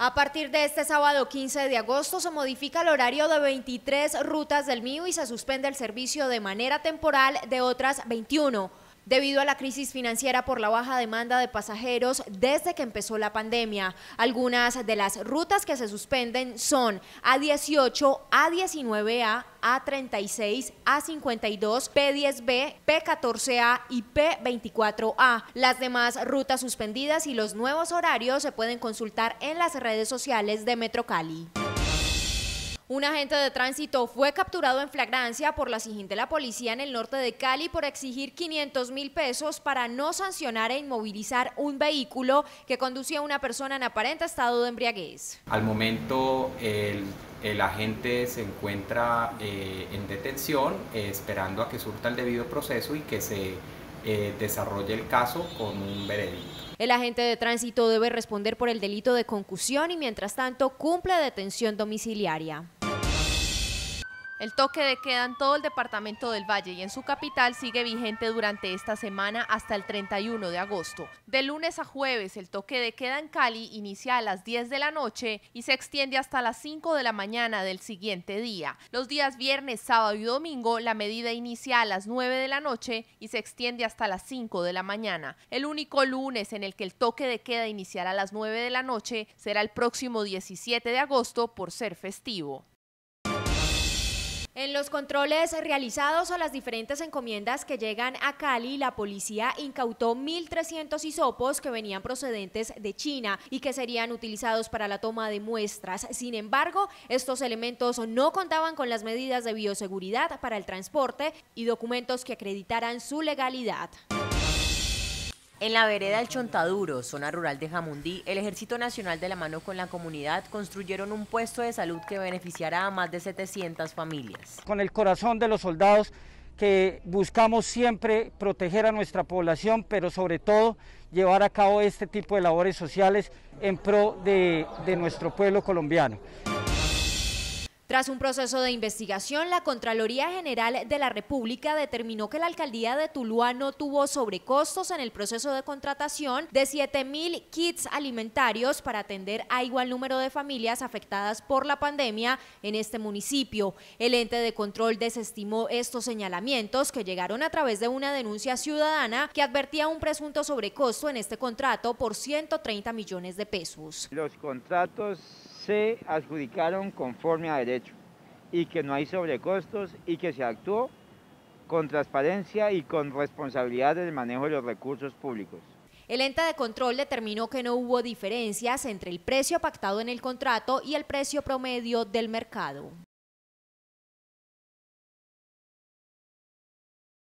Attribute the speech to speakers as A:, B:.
A: A partir de este sábado 15 de agosto se modifica el horario de 23 rutas del MIU y se suspende el servicio de manera temporal de otras 21 debido a la crisis financiera por la baja demanda de pasajeros desde que empezó la pandemia. Algunas de las rutas que se suspenden son A18, A19A, A36, A52, P10B, P14A y P24A. Las demás rutas suspendidas y los nuevos horarios se pueden consultar en las redes sociales de Metro Cali. Un agente de tránsito fue capturado en flagrancia por la SIGIN de la policía en el norte de Cali por exigir 500 mil pesos para no sancionar e inmovilizar un vehículo que conducía a una persona en aparente estado de embriaguez. Al momento el, agente se encuentra eh, en detención eh, esperando a que surta el debido proceso y que se eh, desarrolle el caso con un veredicto. El agente de tránsito debe responder por el delito de concusión y mientras tanto cumple detención domiciliaria.
B: El toque de queda en todo el departamento del Valle y en su capital sigue vigente durante esta semana hasta el 31 de agosto. De lunes a jueves, el toque de queda en Cali inicia a las 10 de la noche y se extiende hasta las 5 de la mañana del siguiente día. Los días viernes, sábado y domingo, la medida inicia a las 9 de la noche y se extiende hasta las 5 de la mañana. El único lunes en el que el toque de queda iniciará a las 9 de la noche será el próximo 17 de agosto por ser festivo.
A: En los controles realizados a las diferentes encomiendas que llegan a Cali, la policía incautó 1.300 hisopos que venían procedentes de China y que serían utilizados para la toma de muestras. Sin embargo, estos elementos no contaban con las medidas de bioseguridad para el transporte y documentos que acreditaran su legalidad. En la vereda El Chontaduro, zona rural de Jamundí, el Ejército Nacional de la mano con la comunidad construyeron un puesto de salud que beneficiará a más de 700 familias. Con el corazón de los soldados que buscamos siempre proteger a nuestra población, pero sobre todo llevar a cabo este tipo de labores sociales en pro de, de nuestro pueblo colombiano. Tras un proceso de investigación, la Contraloría General de la República determinó que la alcaldía de Tuluá no tuvo sobrecostos en el proceso de contratación de 7.000 kits alimentarios para atender a igual número de familias afectadas por la pandemia en este municipio. El ente de control desestimó estos señalamientos que llegaron a través de una denuncia ciudadana que advertía un presunto sobrecosto en este contrato por 130 millones de pesos. Los contratos se adjudicaron conforme a derecho y que no hay sobrecostos y que se actuó con transparencia y con responsabilidad del manejo de los recursos públicos. El ente de control determinó que no hubo diferencias entre el precio pactado en el contrato y el precio promedio del mercado.